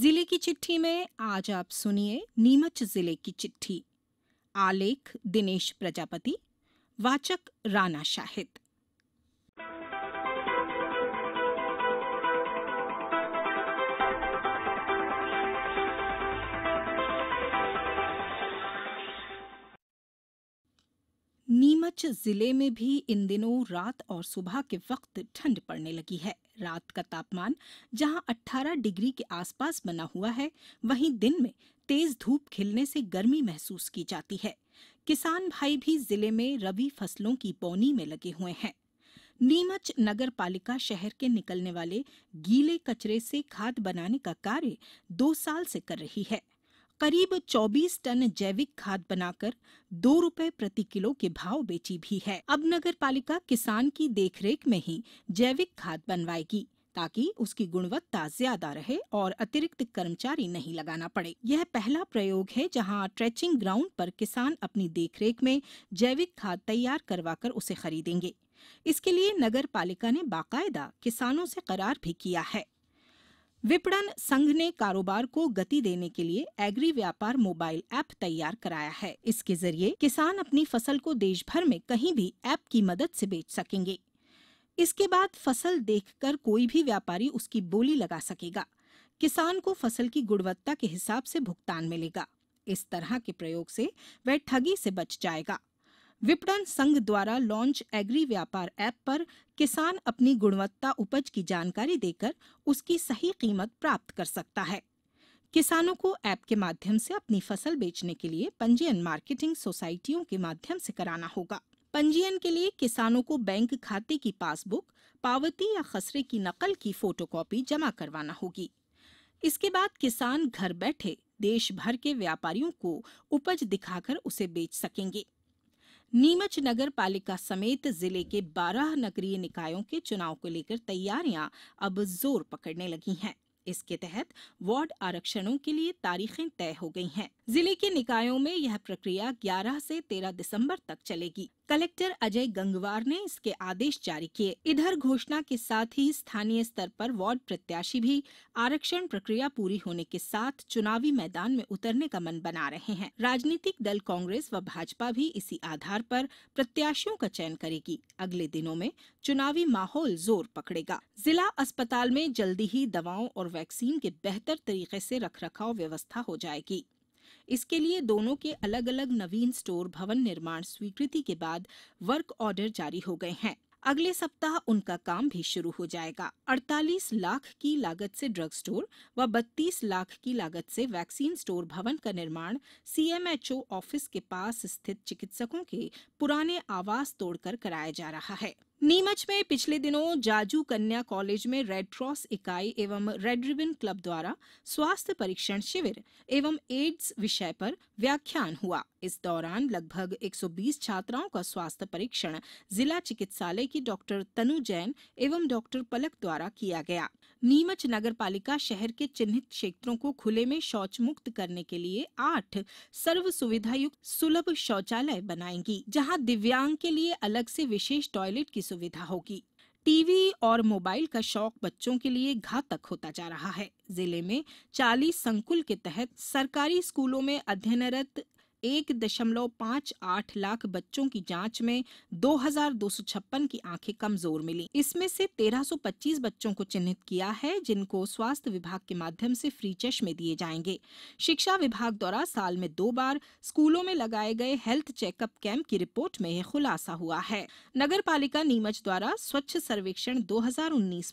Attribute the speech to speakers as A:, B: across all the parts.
A: जिले की चिट्ठी में आज आप सुनिए नीमच जिले की चिट्ठी आलेख दिनेश प्रजापति वाचक राणा शाहिद कुछ जिले में भी इन दिनों रात और सुबह के वक्त ठंड पड़ने लगी है रात का तापमान जहां 18 डिग्री के आसपास बना हुआ है वहीं दिन में तेज धूप खिलने से गर्मी महसूस की जाती है किसान भाई भी जिले में रबी फसलों की बोनी में लगे हुए हैं नीमच नगर पालिका शहर के निकलने वाले गीले कचरे से खाद बनाने का कार्य दो साल से कर रही है करीब 24 टन जैविक खाद बनाकर दो रूपए प्रति किलो के भाव बेची भी है अब नगर पालिका किसान की देखरेख में ही जैविक खाद बनवाएगी ताकि उसकी गुणवत्ता ज्यादा रहे और अतिरिक्त कर्मचारी नहीं लगाना पड़े यह पहला प्रयोग है जहां ट्रेचिंग ग्राउंड पर किसान अपनी देखरेख में जैविक खाद तैयार करवाकर उसे खरीदेंगे इसके लिए नगर पालिका ने बाकायदा किसानों से करार भी किया है विपणन संघ ने कारोबार को गति देने के लिए एग्री व्यापार मोबाइल ऐप तैयार कराया है इसके जरिए किसान अपनी फसल को देश भर में कहीं भी ऐप की मदद से बेच सकेंगे इसके बाद फसल देखकर कोई भी व्यापारी उसकी बोली लगा सकेगा किसान को फसल की गुणवत्ता के हिसाब से भुगतान मिलेगा इस तरह के प्रयोग से वह ठगी से बच जाएगा विपणन संघ द्वारा लॉन्च एग्री व्यापार एप पर किसान अपनी गुणवत्ता उपज की जानकारी देकर उसकी सही कीमत प्राप्त कर सकता है किसानों को ऐप के माध्यम से अपनी फसल बेचने के लिए पंजीयन मार्केटिंग सोसाइटियों के माध्यम से कराना होगा पंजीयन के लिए किसानों को बैंक खाते की पासबुक पावती या खसरे की नकल की फोटोकॉपी जमा करवाना होगी इसके बाद किसान घर बैठे देश भर के व्यापारियों को उपज दिखाकर उसे बेच सकेंगे नीमच नगर पालिका समेत जिले के बारह नगरीय निकायों के चुनाव को लेकर तैयारियां अब जोर पकड़ने लगी हैं इसके तहत वार्ड आरक्षणों के लिए तारीखें तय हो गई हैं। जिले के निकायों में यह प्रक्रिया 11 से 13 दिसंबर तक चलेगी कलेक्टर अजय गंगवार ने इसके आदेश जारी किए इधर घोषणा के साथ ही स्थानीय स्तर पर वार्ड प्रत्याशी भी आरक्षण प्रक्रिया पूरी होने के साथ चुनावी मैदान में उतरने का मन बना रहे हैं राजनीतिक दल कांग्रेस व भाजपा भी इसी आधार पर प्रत्याशियों का चयन करेगी अगले दिनों में चुनावी माहौल जोर पकड़ेगा जिला अस्पताल में जल्दी ही दवाओं और वैक्सीन के बेहतर तरीके से रखरखाव व्यवस्था हो जाएगी इसके लिए दोनों के अलग अलग नवीन स्टोर भवन निर्माण स्वीकृति के बाद वर्क ऑर्डर जारी हो गए हैं अगले सप्ताह उनका काम भी शुरू हो जाएगा 48 लाख की लागत से ड्रग स्टोर व 32 लाख की लागत से वैक्सीन स्टोर भवन का निर्माण सीएमएचओ ऑफिस के पास स्थित चिकित्सकों के पुराने आवास तोड़कर कराया जा रहा है नीमच में पिछले दिनों जाजू कन्या कॉलेज में रेडक्रॉस इकाई एवं रेड रिबन क्लब द्वारा स्वास्थ्य परीक्षण शिविर एवं एड्स विषय पर व्याख्यान हुआ इस दौरान लगभग 120 छात्राओं का स्वास्थ्य परीक्षण जिला चिकित्सालय की डॉक्टर तनु जैन एवं डॉक्टर पलक द्वारा किया गया नीमच नगर पालिका शहर के चिन्हित क्षेत्रों को खुले में शौच मुक्त करने के लिए आठ सर्व सुविधायुक्त सुलभ शौचालय बनाएंगी जहां दिव्यांग के लिए अलग से विशेष टॉयलेट की सुविधा होगी टीवी और मोबाइल का शौक बच्चों के लिए घातक होता जा रहा है जिले में चालीस संकुल के तहत सरकारी स्कूलों में अध्ययनरत एक दशमलव पांच आठ लाख बच्चों की जांच में दो हजार दो सौ छप्पन की आंखें कमजोर मिली इसमें से तेरह सौ पच्चीस बच्चों को चिन्हित किया है जिनको स्वास्थ्य विभाग के माध्यम से फ्री चश्मे दिए जाएंगे शिक्षा विभाग द्वारा साल में दो बार स्कूलों में लगाए गए हेल्थ चेकअप कैंप की रिपोर्ट में यह खुलासा हुआ है नगर पालिका नीमच द्वारा स्वच्छ सर्वेक्षण दो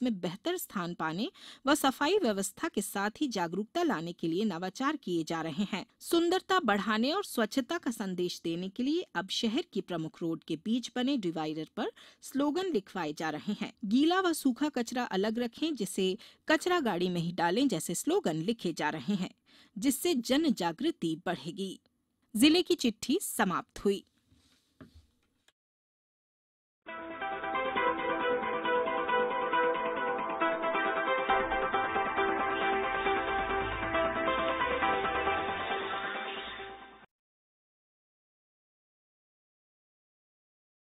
A: में बेहतर स्थान पाने व सफाई व्यवस्था के साथ ही जागरूकता लाने के लिए नवाचार किए जा रहे हैं सुंदरता बढ़ाने और स्वच्छता का संदेश देने के लिए अब शहर की प्रमुख रोड के बीच बने डिवाइडर पर स्लोगन लिखवाए जा रहे हैं गीला व सूखा कचरा अलग रखें जिसे कचरा गाड़ी में ही डालें जैसे स्लोगन लिखे जा रहे हैं जिससे जन जागृति बढ़ेगी जिले की चिट्ठी समाप्त हुई